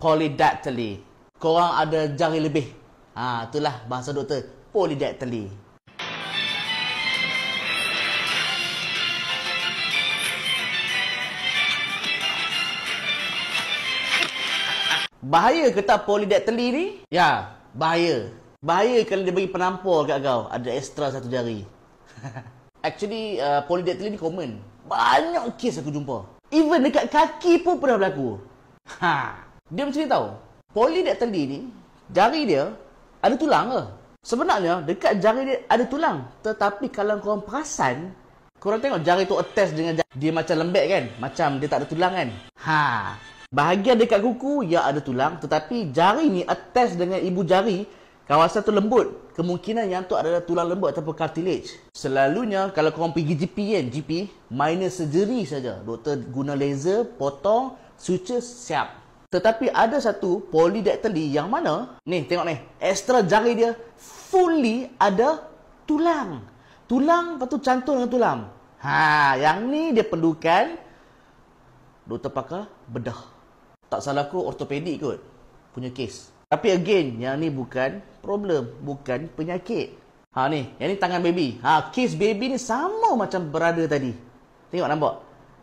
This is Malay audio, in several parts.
polydactyly. Korang ada jari lebih. Ha, itulah bahasa doktor. Polydactyly. Bahaya ke tak polydactyly ni? Ya, bahaya. Bahaya kalau dia bagi penampol kat kau. Ada ekstra satu jari. Actually, uh, polydactyly ni common. Banyak kes aku jumpa. Even dekat kaki pun pernah berlaku. Ha. Dia macam ni tahu. Polydactyly ni, jari dia ada tulang ke? Sebenarnya, dekat jari dia ada tulang. Tetapi kalau korang perasan, korang tengok jari tu attest dengan jari. Dia macam lembek kan? Macam dia tak ada tulang kan? Ha. Bahagian dekat kuku, ya ada tulang. Tetapi jari ni attest dengan ibu jari, kawasan tu lembut. Kemungkinan yang tu adalah tulang lembut ataupun cartilage. Selalunya, kalau korang pergi GP kan? GP, minus surgery saja. Doktor guna laser, potong, suture, siap. Tetapi ada satu polydactyly yang mana, ni tengok ni, extra jari dia fully ada tulang. Tulang lepas tu cantum dengan tulang. Ha, yang ni dia perlukan doktor pakar bedah. Tak salah aku ortopedik kot punya kes. Tapi again, yang ni bukan problem, bukan penyakit. Ha ni, yang ni tangan baby. Ha, kes baby ni sama macam berada tadi. Tengok nampak?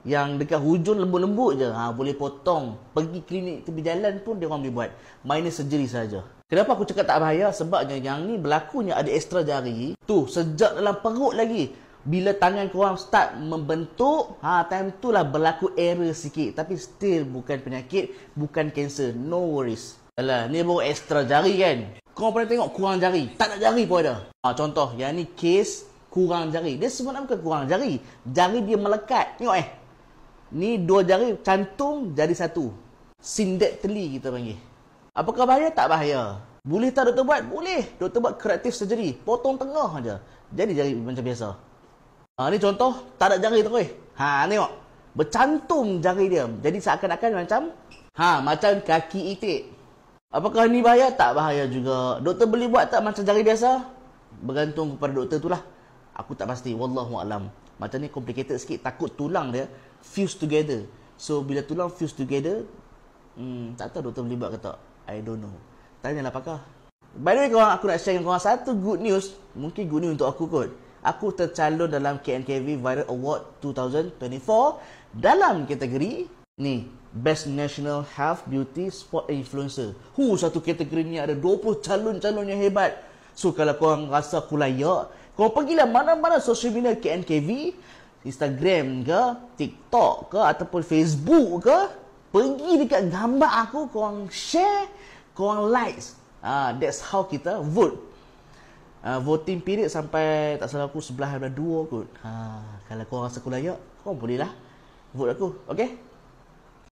yang dekat hujung lembut-lembut je ha, boleh potong pergi klinik tepi jalan pun dia orang boleh buat minor surgery saja. kenapa aku cakap tak bahaya Sebab yang ni berlakunya ada ekstra jari tu sejak dalam perut lagi bila tangan korang start membentuk ha, time tu lah berlaku error sikit tapi still bukan penyakit bukan kanser no worries Alah, ni baru ekstra jari kan korang pernah tengok kurang jari tak ada jari pun ada ha, contoh yang ni case kurang jari. Dia sebenarnya bukan kurang jari. Jari dia melekat. Tengok eh. Ni dua jari cantum jadi satu. Sindet teli kita panggil. Apakah bahaya? Tak bahaya. Boleh tak doktor buat? Boleh. Doktor buat kreatif sejari. Potong tengah aja. Jadi jari macam biasa. Ha, ni contoh. Tak ada jari tu. Eh. Ha, tengok. Bercantum jari dia. Jadi seakan-akan macam. Ha, macam kaki itik. Apakah ni bahaya? Tak bahaya juga. Doktor beli buat tak macam jari biasa? Bergantung kepada doktor tu lah. Aku tak pasti. Wallahu'alam. Macam ni complicated sikit Takut tulang dia Fuse together So bila tulang fuse together hmm, Tak tahu doktor boleh buat ke tak I don't know Tanya lah pakar By the way korang Aku nak share dengan korang Satu good news Mungkin good news untuk aku kot Aku tercalon dalam KNKV Viral Award 2024 Dalam kategori Ni Best National Health Beauty Sport Influencer Hu satu kategori ni ada 20 calon-calon yang hebat So kalau korang rasa aku layak kau pergilah mana-mana social media KNKV, Instagram ke, TikTok ke, ataupun Facebook ke, pergi dekat gambar aku, korang share, korang likes. Ah, that's how kita vote. Uh, voting period sampai tak salah aku sebelah ada dua kot. Ha, kalau kau rasa aku layak, kau boleh lah vote aku. Okay?